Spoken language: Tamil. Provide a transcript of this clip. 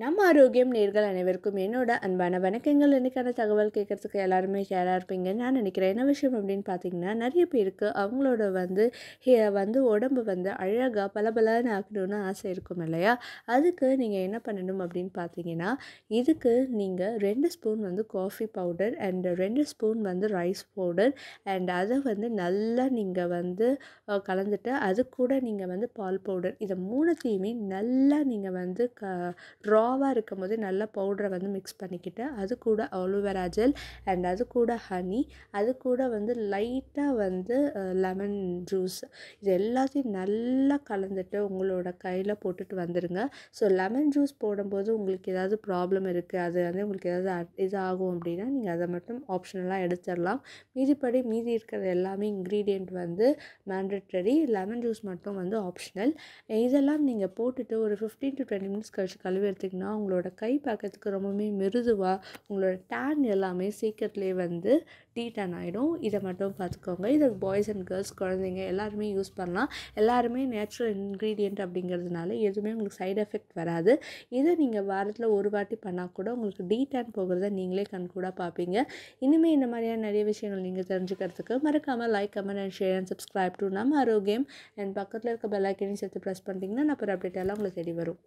நம்ம ஆரோக்கியம் நேர்கள் அனைவருக்கும் என்னோட அன்பான வணக்கங்கள் இன்றைக்கான தகவல் கேட்குறதுக்கு எல்லாருமே ஷேராக இருப்பீங்க நான் நினைக்கிறேன் என்ன விஷயம் அப்படின்னு பார்த்தீங்கன்னா நிறைய பேருக்கு அவங்களோட வந்து வந்து உடம்பு வந்து அழகாக பலபலன்னு ஆக்கணும்னு ஆசை இருக்கும் இல்லையா அதுக்கு நீங்கள் என்ன பண்ணணும் அப்படின்னு பார்த்தீங்கன்னா இதுக்கு நீங்கள் ரெண்டு ஸ்பூன் வந்து காஃபி பவுடர் அண்ட் ரெண்டு ஸ்பூன் வந்து ரைஸ் பவுடர் அண்ட் அதை வந்து நல்லா நீங்கள் வந்து கலந்துட்டு அது கூட நீங்கள் வந்து பால் பவுடர் இதை மூணுத்தையுமே நல்லா நீங்கள் வந்து க ட்ரா ராவாக இருக்கும் போது நல்லா பவுடரை வந்து மிக்ஸ் பண்ணிக்கிட்டு அது கூட அலோவேரா ஜெல் அண்ட் அது கூட ஹனி அது கூட வந்து லைட்டாக வந்து லெமன் ஜூஸ் இது எல்லாத்தையும் நல்லா கலந்துட்டு உங்களோட கையில் போட்டுட்டு வந்துடுங்க ஸோ லெமன் ஜூஸ் போடும்போது உங்களுக்கு ஏதாவது ப்ராப்ளம் இருக்குது அது வந்து உங்களுக்கு ஏதாவது இது ஆகும் அப்படின்னா நீங்கள் அதை மட்டும் ஆப்ஷனலாக எடுத்துடலாம் மீதிப்படி மீதி இருக்கிற எல்லாமே இன்க்ரீடியண்ட் வந்து மேண்டட்ரி லெமன் ஜூஸ் மட்டும் வந்து ஆப்ஷனல் இதெல்லாம் நீங்கள் போட்டுட்டு ஒரு ஃபிஃப்டீன் டு டுவெண்ட்டி மினிட்ஸ் கழிச்சு கழுவி எடுத்துக்கிங்க பண்ணிங்கன்னா உங்களோட கை பார்க்கறதுக்கு ரொம்பவுமே மிருதுவாக உங்களோட டேன் எல்லாமே சீக்கிரத்துலேயே வந்து டேன் ஆகிடும் இதை மட்டும் பார்த்துக்கோங்க இதை பாய்ஸ் அண்ட் கேர்ள்ஸ் குழந்தைங்க எல்லாருமே யூஸ் பண்ணலாம் எல்லாருமே நேச்சுரல் இன்க்ரீடியண்ட் அப்படிங்கிறதுனால எதுவுமே உங்களுக்கு சைடு எஃபெக்ட் வராது இதை நீங்கள் வாரத்தில் ஒரு வாட்டி பண்ணால் கூட உங்களுக்கு டேன் போகிறத நீங்களே கண்கூடாக பார்ப்பீங்க இனிமேல் இந்த மாதிரியான நிறைய விஷயங்கள் நீங்கள் தெரிஞ்சுக்கிறதுக்கு மறக்காமல் like comment and share and subscribe to நம்ம ஆரோக்கியம் அண்ட் பக்கத்தில் இருக்க பெல் ஐக்கனையும் சேர்த்து ப்ரெஸ் பண்ணிட்டீங்கன்னா நான் அப்புறம் அப்டேட் எல்லாம் உங்களுக்கு தெரிய வரும்